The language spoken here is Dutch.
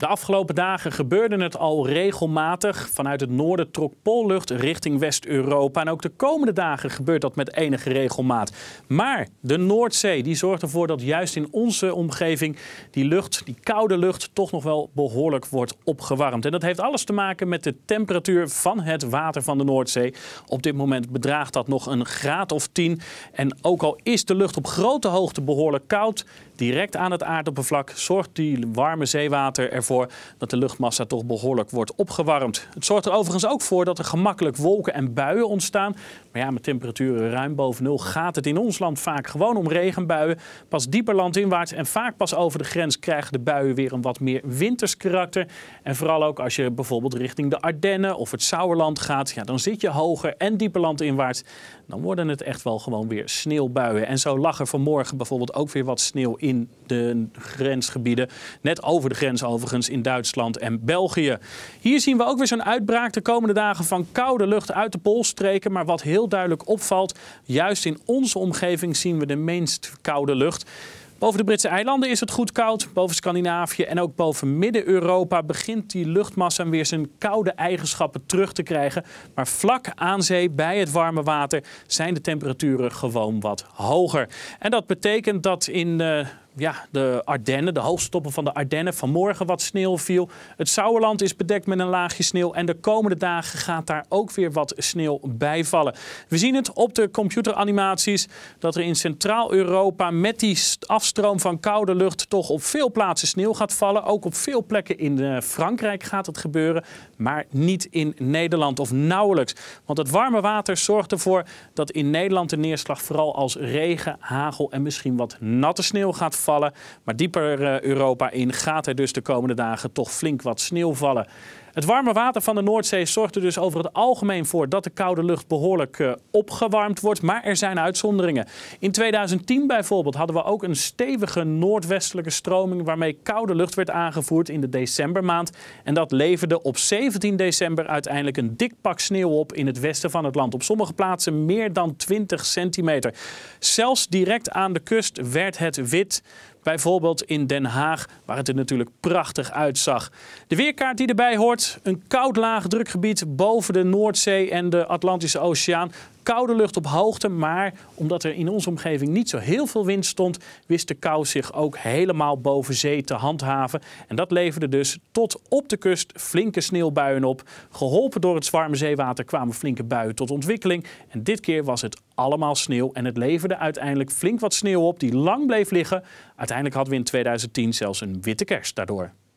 De afgelopen dagen gebeurde het al regelmatig. Vanuit het noorden trok poollucht richting West-Europa. En ook de komende dagen gebeurt dat met enige regelmaat. Maar de Noordzee die zorgt ervoor dat juist in onze omgeving die lucht, die koude lucht, toch nog wel behoorlijk wordt opgewarmd. En dat heeft alles te maken met de temperatuur van het water van de Noordzee. Op dit moment bedraagt dat nog een graad of 10. En ook al is de lucht op grote hoogte behoorlijk koud, direct aan het aardoppervlak zorgt die warme zeewater ervoor dat de luchtmassa toch behoorlijk wordt opgewarmd. Het zorgt er overigens ook voor dat er gemakkelijk wolken en buien ontstaan. Maar ja, met temperaturen ruim boven nul gaat het in ons land vaak gewoon om regenbuien. Pas dieper landinwaarts en vaak pas over de grens krijgen de buien weer een wat meer winters karakter. En vooral ook als je bijvoorbeeld richting de Ardennen of het Sauerland gaat, ja, dan zit je hoger en dieper landinwaarts. Dan worden het echt wel gewoon weer sneeuwbuien. En zo lag er vanmorgen bijvoorbeeld ook weer wat sneeuw in de grensgebieden. Net over de grens overigens in Duitsland en België. Hier zien we ook weer zo'n uitbraak de komende dagen van koude lucht uit de poolstreken. Maar wat heel duidelijk opvalt, juist in onze omgeving zien we de meest koude lucht. Boven de Britse eilanden is het goed koud. Boven Scandinavië en ook boven Midden-Europa begint die luchtmassa weer zijn koude eigenschappen terug te krijgen. Maar vlak aan zee, bij het warme water, zijn de temperaturen gewoon wat hoger. En dat betekent dat in. Uh ja, de Ardennen, de hoogstoppen van de Ardennen. Vanmorgen wat sneeuw viel. Het Sauerland is bedekt met een laagje sneeuw. En de komende dagen gaat daar ook weer wat sneeuw bij vallen. We zien het op de computeranimaties dat er in Centraal-Europa met die afstroom van koude lucht toch op veel plaatsen sneeuw gaat vallen. Ook op veel plekken in eh, Frankrijk gaat het gebeuren, maar niet in Nederland of nauwelijks. Want het warme water zorgt ervoor dat in Nederland de neerslag vooral als regen, hagel en misschien wat natte sneeuw gaat vallen. Maar dieper eh, Europa in gaat er dus de komende dagen toch flink wat sneeuw vallen. Het warme water van de Noordzee zorgt er dus over het algemeen voor dat de koude lucht behoorlijk eh, opgewarmd wordt. Maar er zijn uitzonderingen. In 2010 bijvoorbeeld hadden we ook een stevige noordwestelijke stroming waarmee koude lucht werd aangevoerd in de decembermaand. En dat leverde op 17 december uiteindelijk een dik pak sneeuw op in het westen van het land. Op sommige plaatsen meer dan 20 centimeter. Zelfs direct aan de kust werd het wit. Bijvoorbeeld in Den Haag, waar het er natuurlijk prachtig uitzag. De weerkaart die erbij hoort, een koud laag drukgebied boven de Noordzee en de Atlantische Oceaan koude lucht op hoogte. Maar omdat er in onze omgeving niet zo heel veel wind stond, wist de kou zich ook helemaal boven zee te handhaven. En dat leverde dus tot op de kust flinke sneeuwbuien op. Geholpen door het zwarme zeewater kwamen flinke buien tot ontwikkeling. En dit keer was het allemaal sneeuw. En het leverde uiteindelijk flink wat sneeuw op die lang bleef liggen. Uiteindelijk hadden we in 2010 zelfs een witte kerst daardoor.